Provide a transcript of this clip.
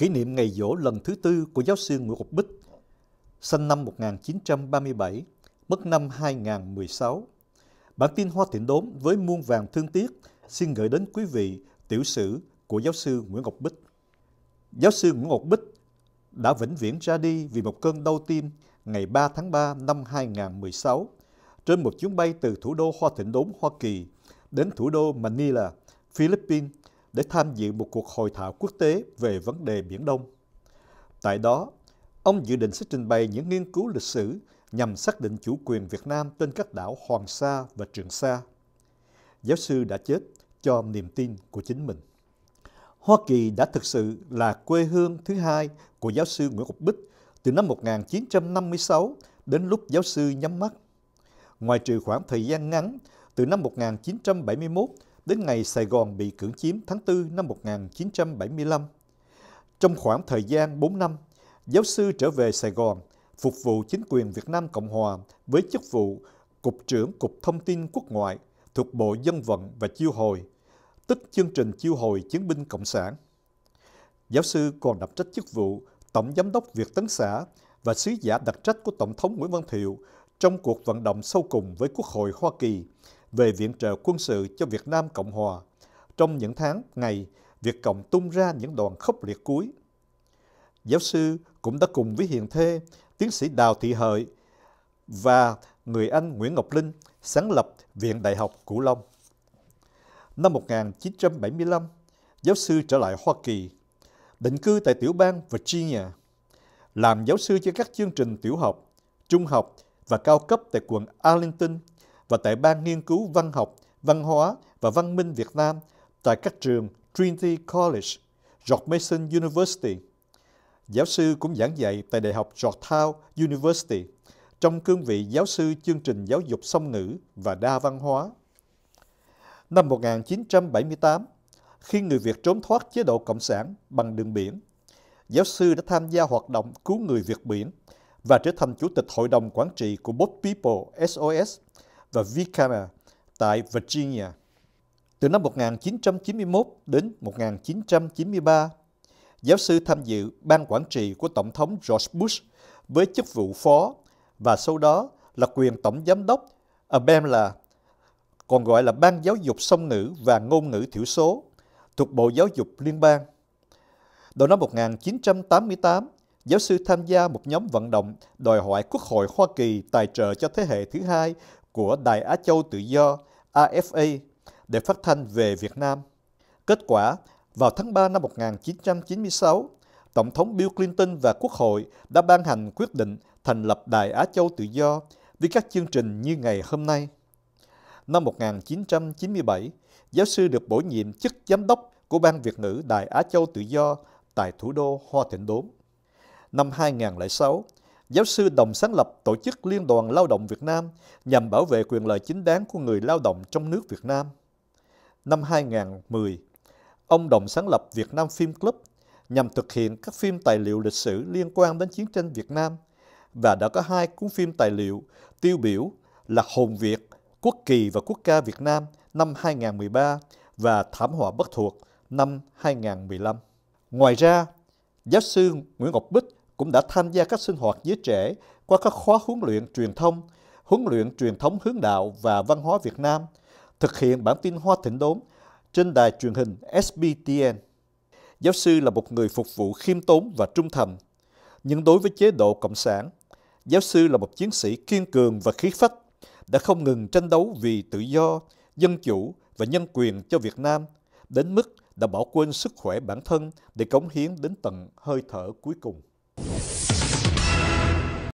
kỷ niệm ngày dỗ lần thứ tư của giáo sư Nguyễn Ngọc Bích, sinh năm 1937, mất năm 2016. Bản tin Hoa Thịnh Đốn với muôn vàng thương tiếc xin gửi đến quý vị tiểu sử của giáo sư Nguyễn Ngọc Bích. Giáo sư Nguyễn Ngọc Bích đã vĩnh viễn ra đi vì một cơn đau tim ngày 3 tháng 3 năm 2016 trên một chuyến bay từ thủ đô Hoa Thịnh Đốn, Hoa Kỳ đến thủ đô Manila, Philippines để tham dự một cuộc hội thảo quốc tế về vấn đề Biển Đông. Tại đó, ông dự định sẽ trình bày những nghiên cứu lịch sử nhằm xác định chủ quyền Việt Nam trên các đảo Hoàng Sa và Trường Sa. Giáo sư đã chết cho niềm tin của chính mình. Hoa Kỳ đã thực sự là quê hương thứ hai của giáo sư Nguyễn Ngọc Bích từ năm 1956 đến lúc giáo sư nhắm mắt. Ngoài trừ khoảng thời gian ngắn từ năm 1971 đến ngày Sài Gòn bị cưỡng chiếm tháng 4 năm 1975. Trong khoảng thời gian 4 năm, giáo sư trở về Sài Gòn phục vụ chính quyền Việt Nam Cộng Hòa với chức vụ Cục trưởng Cục Thông tin Quốc ngoại thuộc Bộ Dân vận và Chiêu hồi, tức chương trình chiêu hồi chiến binh Cộng sản. Giáo sư còn đảm trách chức vụ Tổng Giám đốc Việt Tấn xã và sứ giả đặc trách của Tổng thống Nguyễn Văn Thiệu trong cuộc vận động sâu cùng với Quốc hội Hoa Kỳ về viện trợ quân sự cho Việt Nam Cộng Hòa trong những tháng ngày Việt Cộng tung ra những đoàn khốc liệt cuối. Giáo sư cũng đã cùng với Hiền Thê, tiến sĩ Đào Thị Hợi và người Anh Nguyễn Ngọc Linh sáng lập Viện Đại học Cửu Long. Năm 1975, giáo sư trở lại Hoa Kỳ, định cư tại tiểu bang Virginia, làm giáo sư cho các chương trình tiểu học, trung học và cao cấp tại quận Arlington, và tại Ban Nghiên cứu Văn học, Văn hóa và Văn minh Việt Nam tại các trường Trinity College, George Mason University. Giáo sư cũng giảng dạy tại Đại học Georgetown University trong cương vị giáo sư chương trình giáo dục song ngữ và đa văn hóa. Năm 1978, khi người Việt trốn thoát chế độ Cộng sản bằng đường biển, giáo sư đã tham gia hoạt động cứu người Việt biển và trở thành chủ tịch hội đồng quản trị của Boat People SOS, và Vikama tại Virginia. Từ năm 1991 đến 1993, giáo sư tham dự ban quản trị của Tổng thống George Bush với chức vụ phó và sau đó là quyền tổng giám đốc ở à, BAMLA, còn gọi là Ban Giáo dục Song ngữ và Ngôn ngữ thiểu số, thuộc Bộ Giáo dục Liên bang. Đầu năm 1988, giáo sư tham gia một nhóm vận động đòi hỏi Quốc hội Hoa Kỳ tài trợ cho thế hệ thứ hai của Đài Á Châu Tự Do AFA để phát thanh về Việt Nam. Kết quả, vào tháng 3 năm 1996, Tổng thống Bill Clinton và Quốc hội đã ban hành quyết định thành lập Đài Á Châu Tự Do với các chương trình như ngày hôm nay. Năm 1997, giáo sư được bổ nhiệm chức giám đốc của Ban Việt ngữ Đài Á Châu Tự Do tại thủ đô Hoa Thịnh Đốn. Năm 2006, giáo sư đồng sáng lập Tổ chức Liên đoàn Lao động Việt Nam nhằm bảo vệ quyền lợi chính đáng của người lao động trong nước Việt Nam. Năm 2010, ông đồng sáng lập Việt Nam Film Club nhằm thực hiện các phim tài liệu lịch sử liên quan đến chiến tranh Việt Nam và đã có hai cuốn phim tài liệu tiêu biểu là Hồn Việt, Quốc kỳ và Quốc ca Việt Nam năm 2013 và Thảm họa bất thuộc năm 2015. Ngoài ra, giáo sư Nguyễn Ngọc Bích cũng đã tham gia các sinh hoạt giới trẻ qua các khóa huấn luyện truyền thông, huấn luyện truyền thống hướng đạo và văn hóa Việt Nam, thực hiện bản tin Hoa Thịnh Đốn trên đài truyền hình SBTN. Giáo sư là một người phục vụ khiêm tốn và trung thành, nhưng đối với chế độ Cộng sản, giáo sư là một chiến sĩ kiên cường và khí phách, đã không ngừng tranh đấu vì tự do, dân chủ và nhân quyền cho Việt Nam, đến mức đã bỏ quên sức khỏe bản thân để cống hiến đến tận hơi thở cuối cùng. you